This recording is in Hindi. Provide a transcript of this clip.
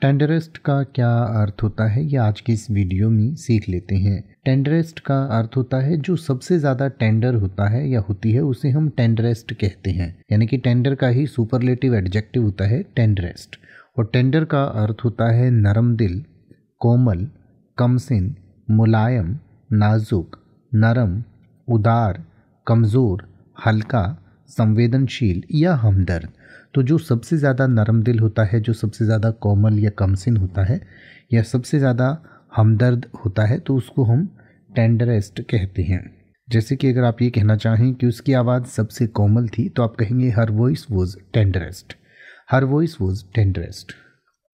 टेंडरेस्ट का क्या अर्थ होता है ये आज की इस वीडियो में सीख लेते हैं टेंडरेस्ट का अर्थ होता है जो सबसे ज़्यादा टेंडर होता है या होती है उसे हम टेंडरेस्ट कहते हैं यानी कि टेंडर का ही सुपरलेटिव एडजेक्टिव होता है टेंडरेस्ट और टेंडर का अर्थ होता है नरम दिल कोमल कमसिन मुलायम नाजुक नरम उदार कमज़ोर हल्का संवेदनशील या हमदर्द तो जो सबसे ज़्यादा नरम दिल होता है जो सबसे ज़्यादा कोमल या कमसिन होता है या सबसे ज़्यादा हमदर्द होता है तो उसको हम टेंडरेस्ट कहते हैं जैसे कि अगर आप ये कहना चाहें कि उसकी आवाज़ सबसे कोमल थी तो आप कहेंगे her voice was tenderest her voice was टेंडरेस्ट